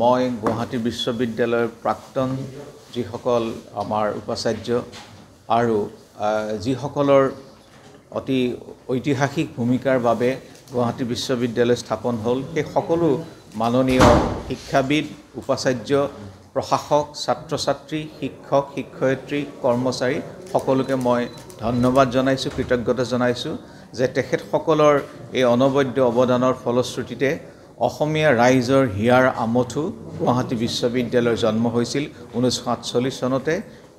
মই গুৱাহাটী বিশ্ববিদ্যালয়ৰ প্ৰাক্তন যিসকল আমাৰ উপাচাৰ্য আৰু যিসকলৰ অতি ঐতিহাসিক ভূমিকাৰ বাবে গুৱাহাটী বিশ্ববিদ্যালয় স্থাপন হ'ল সেই সকলো মাননীয় শিক্ষাবিদ উপাচাৰ্য প্ৰশাসক ছাত্ৰ ছাত্ৰী শিক্ষক শিক্ষয়িত্ৰী কৰ্মচাৰী সকলোকে মই ধন্যবাদ জনাইছোঁ কৃতজ্ঞতা জনাইছোঁ যে তেখেতসকলৰ এই অনবদ্য অৱদানৰ ফলশ্ৰুতিতে অসমীয়া ৰাইজৰ হিয়াৰ আমঠু গুৱাহাটী বিশ্ববিদ্যালয়ৰ জন্ম হৈছিল ঊনৈছশ সাতচল্লিছ চনতে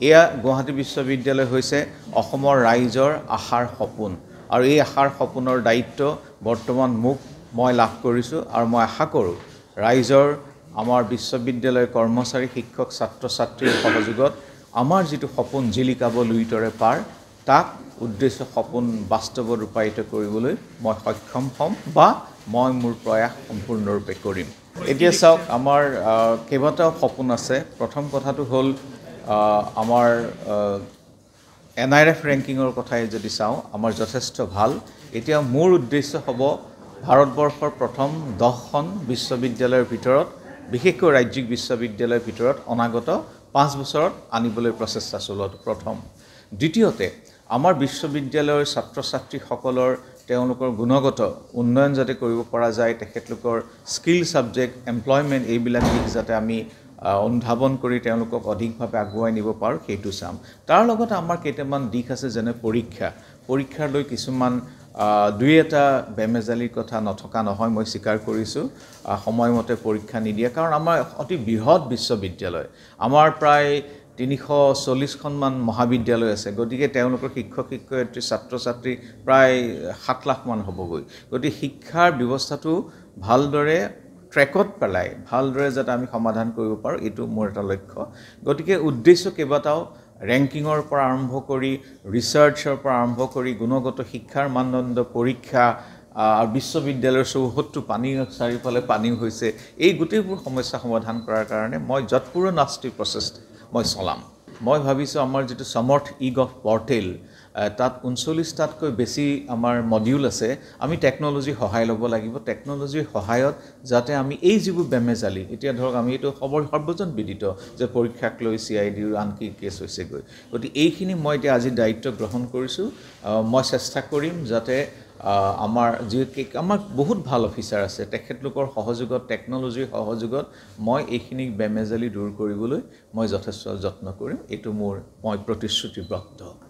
এয়া গুৱাহাটী বিশ্ববিদ্যালয় হৈছে অসমৰ ৰাইজৰ আশাৰ সপোন আৰু এই আশাৰ সপোনৰ দায়িত্ব বৰ্তমান মোক মই লাভ কৰিছোঁ আৰু মই আশা কৰোঁ ৰাইজৰ আমাৰ বিশ্ববিদ্যালয় কৰ্মচাৰী শিক্ষক ছাত্ৰ ছাত্ৰীৰ সহযোগত আমাৰ যিটো সপোন জিলিকাব লুইতৰে পাৰ তাক উদ্দেশ্য সপোন বাস্তৱত ৰূপায়িত কৰিবলৈ মই সক্ষম হ'ম বা মই মোৰ প্ৰয়াস সম্পূৰ্ণৰূপে কৰিম এতিয়া চাওক আমাৰ কেইবাটাও সপোন আছে প্ৰথম কথাটো হ'ল আমাৰ এন আৰ এফ ৰেংকিঙৰ কথাই যদি চাওঁ আমাৰ যথেষ্ট ভাল এতিয়া মোৰ উদ্দেশ্য হ'ব ভাৰতবৰ্ষৰ প্ৰথম দহখন বিশ্ববিদ্যালয়ৰ ভিতৰত বিশেষকৈ ৰাজ্যিক বিশ্ববিদ্যালয়ৰ ভিতৰত অনাগত পাঁচ বছৰত আনিবলৈ প্ৰচেষ্টা চলোৱাটো প্ৰথম দ্বিতীয়তে আমাৰ বিশ্ববিদ্যালয়ৰ ছাত্ৰ ছাত্ৰীসকলৰ তেওঁলোকৰ গুণগত উন্নয়ন যাতে কৰিব পৰা যায় তেখেতলোকৰ স্কিল ছাবজেক্ট এমপ্লয়মেণ্ট এইবিলাক দিশ যাতে আমি অনুধাৱন কৰি তেওঁলোকক অধিকভাৱে আগুৱাই নিব পাৰোঁ সেইটো চাম তাৰ লগতে আমাৰ কেইটামান দিশ আছে যেনে পৰীক্ষা পৰীক্ষালৈ কিছুমান দুই এটা বেমেজালিৰ কথা নথকা নহয় মই স্বীকাৰ কৰিছোঁ সময়মতে পৰীক্ষা নিদিয়ে কাৰণ আমাৰ অতি বৃহৎ বিশ্ববিদ্যালয় আমাৰ প্ৰায় তিনিশ চল্লিছখনমান মহাবিদ্যালয় আছে গতিকে তেওঁলোকৰ শিক্ষক শিক্ষয়িত্ৰী ছাত্ৰ ছাত্ৰী প্ৰায় সাত লাখমান হ'বগৈ গতিকে শিক্ষাৰ ব্যৱস্থাটো ভালদৰে ট্ৰেকত পেলাই ভালদৰে যাতে আমি সমাধান কৰিব পাৰোঁ এইটো মোৰ এটা লক্ষ্য গতিকে উদ্দেশ্য কেইবাটাও ৰেংকিঙৰ পৰা আৰম্ভ কৰি ৰিচাৰ্চৰ পৰা আৰম্ভ কৰি গুণগত শিক্ষাৰ মানদণ্ড পৰীক্ষা আৰু বিশ্ববিদ্যালয়ৰ চৌহদটো পানী চাৰিওফালে পানী হৈছে এই গোটেইবোৰ সমস্যা সমাধান কৰাৰ কাৰণে মই যৎপুৰ নাস্তি প্ৰচেষ্টা মই চলাম মই ভাবিছোঁ আমাৰ যিটো সমৰ্থ ই গভ পৰ্টেল তাত ঊনচল্লিছটাতকৈ বেছি আমাৰ মডিউল আছে আমি টেকন'লজি সহায় ল'ব লাগিব টেকন'লজিৰ সহায়ত যাতে আমি এই যিবোৰ বেমেজালি এতিয়া ধৰক আমি এইটো সৰ্ব সৰ্বজন বিদিত যে পৰীক্ষাক লৈ চি আই ডিৰ আনকি কেছ হৈছেগৈ গতিকে এইখিনি মই এতিয়া আজি দায়িত্ব গ্ৰহণ কৰিছোঁ মই চেষ্টা কৰিম যাতে আমাৰ যি আমাৰ বহুত ভাল অফিচাৰ আছে তেখেতলোকৰ সহযোগত টেকন'লজিৰ সহযোগত মই এইখিনি বেমেজালি দূৰ কৰিবলৈ মই যথেষ্ট যত্ন কৰিম এইটো মোৰ মই প্ৰতিশ্ৰুতিবদ্ধ